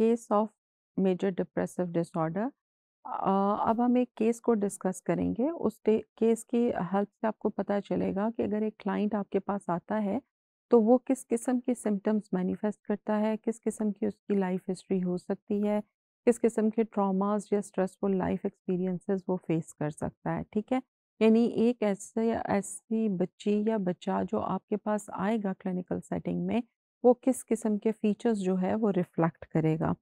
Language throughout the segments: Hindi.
case of major depressive disorder अब हम एक केस को डिस्कस करेंगे उस केस की हेल्प से आपको पता चलेगा कि अगर एक क्लाइंट आपके पास आता है तो वो किस किस्म के सिम्टम्स मैनिफेस्ट करता है किस किस्म की उसकी लाइफ हिस्ट्री हो सकती है किस किस्म के ट्रॉमास या स्ट्रेसफुल लाइफ एक्सपीरियंसेस वो फेस कर सकता है ठीक है यानी एक ऐसे ऐसी बच्ची या बच्चा जो आपके पास आएगा क्लिनिकल सेटिंग में वो किस किस्म के फीचर्स जो है वो रिफ्लेक्ट करेगा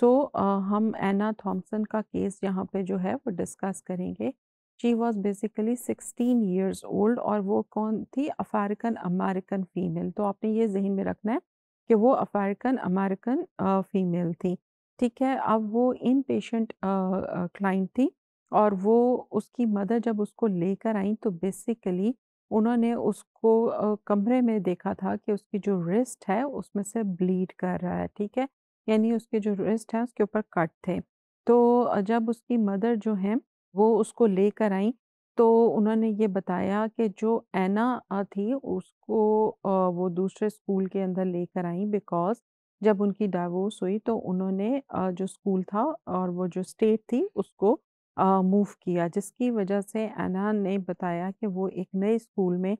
सो so, uh, हम एना थॉमसन का केस यहाँ पे जो है वो डिस्कस करेंगे she was basically sixteen years old और वो कौन थी अफ्रीकन अमेरिकन फ़ीमेल तो आपने ये जहन में रखना है कि वो अफ्रीकन अमेरिकन फ़ीमेल थी ठीक है अब वो इन पेशेंट क्लाइंट थी और वो उसकी मदर जब उसको लेकर आई तो बेसिकली उन्होंने उसको कमरे में देखा था कि उसकी जो रिस्ट है उसमें से ब्लीड कर रहा है ठीक है यानी उसके जो रिस्ट है उसके ऊपर कट थे तो जब उसकी मदर जो हैं वो उसको लेकर आई तो उन्होंने ये बताया कि जो एना थी उसको वो दूसरे स्कूल के अंदर लेकर आई बिकॉज़ जब उनकी डाइवोर्स हुई तो उन्होंने जो स्कूल था और वो जो स्टेट थी उसको मूव किया जिसकी वजह से एना ने बताया कि वो एक नए स्कूल में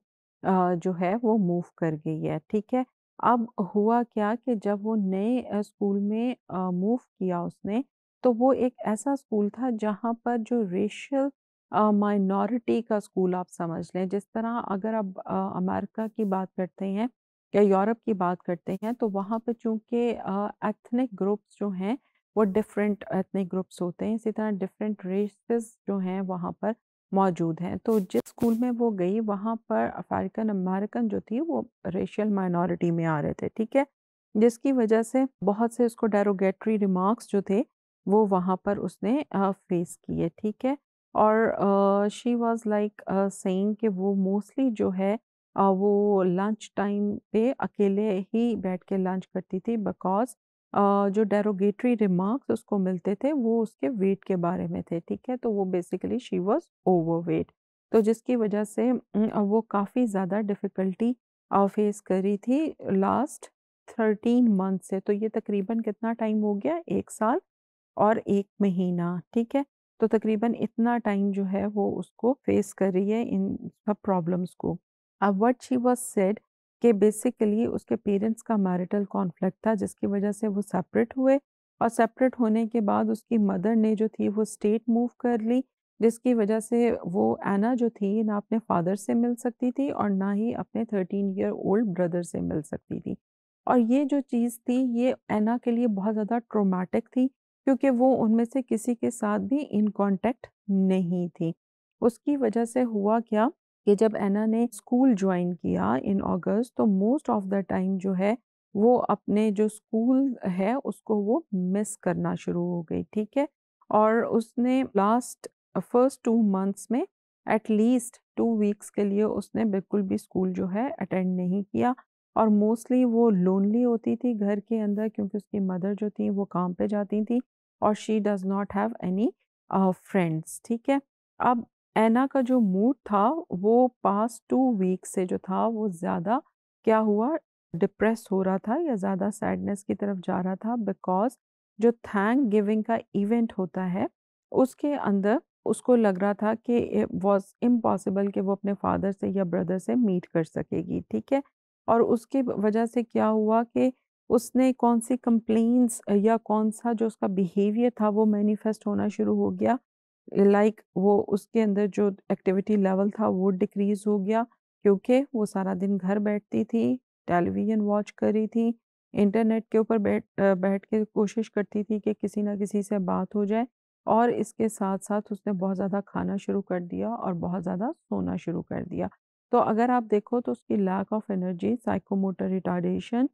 आ, जो है वो मूव कर गई है ठीक है अब हुआ क्या कि जब वो नए स्कूल में मूव किया उसने तो वो एक ऐसा स्कूल था जहाँ पर जो रेशियल माइनॉरिटी का स्कूल आप समझ लें जिस तरह अगर आप अमेरिका की बात करते हैं या यूरोप की बात करते हैं तो वहाँ पर चूँकि एथनिक ग्रुप्स जो हैं वो डिफरेंट एथनिक ग्रुप्स होते हैं इसी तरह डिफरेंट रेसेस जो हैं वहाँ पर मौजूद हैं तो जिस स्कूल में वो गई वहाँ पर अफ्रीकन अमेरिकन जो थी वो रेशियल माइनॉरिटी में आ रहे थे ठीक है जिसकी वजह से बहुत से उसको डेरोगेटरी रिमार्क्स जो थे वो वहाँ पर उसने फेस किए ठीक है और शी वॉज लाइक सेंग कि वो मोस्टली जो है आ, वो लंच टाइम पे अकेले ही बैठ के लंच करती थी बिकॉज जो डेरोगेटरी रिमार्क्स उसको मिलते थे वो उसके वेट के बारे में थे ठीक है तो वो basically she was over weight तो जिसकी वजह से वो काफ़ी ज़्यादा डिफ़िकल्टी फेस करी थी लास्ट थर्टीन मंथ से तो ये तकरीबन कितना टाइम हो गया एक साल और एक महीना ठीक है तो तकरीबन इतना टाइम जो है वो उसको फेस कर रही है इन सब प्रॉब्लम्स को अब वट शी वॉज सेड कि बेसिकली उसके पेरेंट्स का मैरिटल कॉन्फ्लिक्ट था जिसकी वजह से वो सेपरेट हुए और सेपरेट होने के बाद उसकी मदर ने जो थी वो स्टेट मूव कर ली जिसकी वजह से वो एना जो थी ना अपने फादर से मिल सकती थी और ना ही अपने थर्टीन ईयर ओल्ड ब्रदर से मिल सकती थी और ये जो चीज़ थी ये एना के लिए बहुत ज़्यादा ट्रोमेटिक थी क्योंकि वो उनमें से किसी के साथ भी इन कॉन्टेक्ट नहीं थी उसकी वजह से हुआ क्या कि जब एना ने स्कूल ज्वाइन किया इन अगस्त तो मोस्ट ऑफ द टाइम जो है वो अपने जो स्कूल है उसको वो मिस करना शुरू हो गई ठीक है और उसने लास्ट फर्स्ट टू मंथ्स में एटलीस्ट टू वीक्स के लिए उसने बिल्कुल भी स्कूल जो है अटेंड नहीं किया और मोस्टली वो लोनली होती थी घर के अंदर क्योंकि उसकी मदर जो थी वो काम पे जाती थी और she does not have any friends ठीक है अब एना का जो मूड था वो पास्ट टू वीक से जो था वो ज़्यादा क्या हुआ डिप्रेस हो रहा था या ज़्यादा सैडनेस की तरफ जा रहा था बिकॉज जो थैंक गिविंग का इवेंट होता है उसके अंदर उसको लग रहा था कि वॉज इम्पॉसिबल कि वो अपने फादर से या ब्रदर से मीट कर सकेगी ठीक है और उसकी वजह से क्या हुआ कि उसने कौन सी कंप्लेंट्स या कौन सा जो उसका बिहेवियर था वो मैनिफेस्ट होना शुरू हो गया लाइक like वो उसके अंदर जो एक्टिविटी लेवल था वो डिक्रीज हो गया क्योंकि वो सारा दिन घर बैठती थी टेलीविज़न वॉच कर रही थी इंटरनेट के ऊपर बैठ बैठ के कोशिश करती थी कि किसी ना किसी से बात हो जाए और इसके साथ साथ उसने बहुत ज़्यादा खाना शुरू कर दिया और बहुत ज़्यादा सोना शुरू कर दिया तो अगर आप देखो तो उसकी lack of energy psychomotor retardation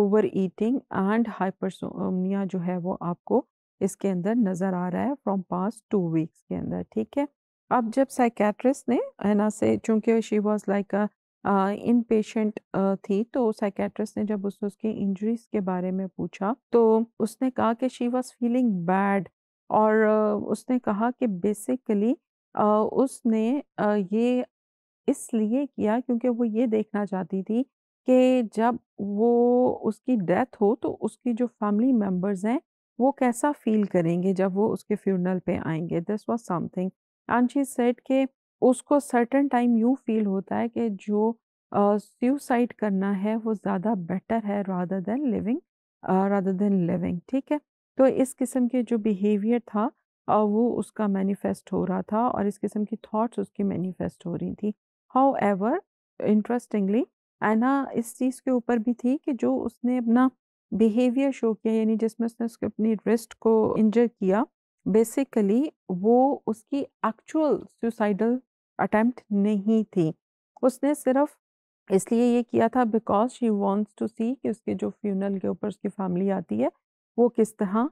over eating and hypersomnia जो है वो आपको इसके अंदर नज़र आ रहा है फ्रॉम पास टू वीक्स के अंदर ठीक है अब जब साइकेट्रिस्ट ने एना से चूँकि she was like in patient थी तो साइकेट्रिस्ट ने जब उससे उसकी इंजरीज के बारे में पूछा तो उसने कहा कि शी वॉज फीलिंग बैड और उसने कहा कि बेसिकली उसने ये इसलिए किया क्योंकि वो ये देखना चाहती थी कि जब वो उसकी डेथ हो तो उसकी जो फैमिली मेम्बर्स हैं वो कैसा फील करेंगे जब वो उसके फ्यूनल पे आएंगे this was something and she said के उसको सर्टन टाइम यू फील होता है कि जो सुसाइड uh, करना है वो ज़्यादा बेटर है rather than living rather than living ठीक है तो इस किस्म के जो बिहेवियर था uh, वो उसका मैनिफेस्ट हो रहा था और इस किस्म की थॉट्स उसकी मैनिफेस्ट हो रही थी हाउ एवर इंटरेस्टिंगली एना इस चीज़ के ऊपर भी थी कि जो उसने अपना बिहेवियर शो किया यानी जिसमें उसने उसके अपनी रिस्ट को इंजर किया बेसिकली वो उसकी एक्चुअल सुसाइडल अटेम्प्ट नहीं थी उसने सिर्फ इसलिए ये किया था because she wants to see कि उसके जो फ्यूनल के ऊपर उसकी फैमिली आती है वो किस तरह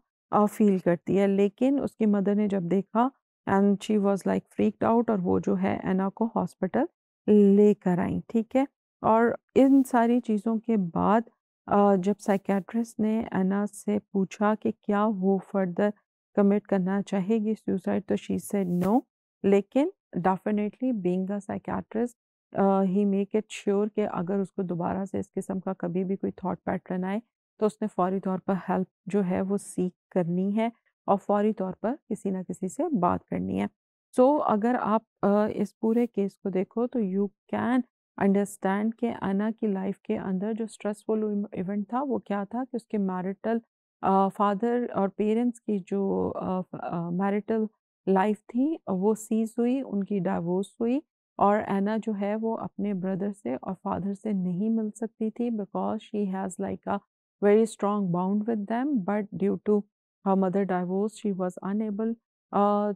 फील करती है लेकिन उसकी मदर ने जब देखा and she was like freaked out और वो जो है एना को हॉस्पिटल लेकर आई ठीक है और इन सारी चीज़ों के बाद जब साइकेट्रिस्ट ने एना से पूछा कि क्या वो फर्दर कमिट करना चाहेगी सुसाइड तो शी सेड नो लेकिन definitely being a psychiatrist he make it sure कि अगर उसको दोबारा से इस किस्म का कभी भी कोई थॉट पैटर्न आए तो उसने फौरी तौर पर हेल्प जो है वो सीख करनी है और फौरी तौर पर किसी ना किसी से बात करनी है सो so, अगर आप इस पूरे केस को देखो तो यू कैन अंडरस्टैंड के आना की लाइफ के अंदर जो स्ट्रेसफुल इवेंट था वो क्या था कि उसके मैरिटल फादर और पेरेंट्स की जो मैरिटल लाइफ थी वो सीज हुई उनकी डाइवोर्स हुई और एना जो है वो अपने ब्रदर से और फादर से नहीं मिल सकती थी because she has like a very strong bound with them but due to her mother divorce she was unable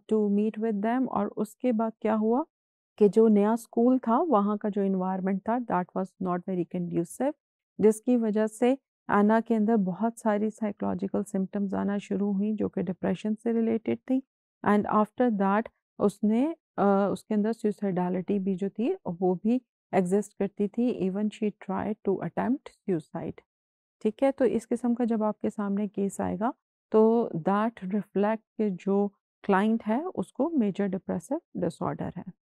to meet with them और उसके बाद क्या हुआ कि जो नया स्कूल था वहाँ का जो इन्वायरमेंट था that was not very conducive जिसकी वजह से एना के अंदर बहुत सारी साइकोलॉजिकल सिम्टम्स आना शुरू हुई जो कि डिप्रेशन से रिलेटेड थी एंड आफ्टर दैट उसने आ, उसके अंदर सुसाइडलिटी भी जो थी वो भी एग्जिस्ट करती थी even she try to attempt suicide ठीक है तो इस किस्म का जब आपके सामने केस आएगा तो दैट रिफ्लेक्ट के जो क्लाइंट है उसको मेजर डिप्रेसिव डिसऑर्डर है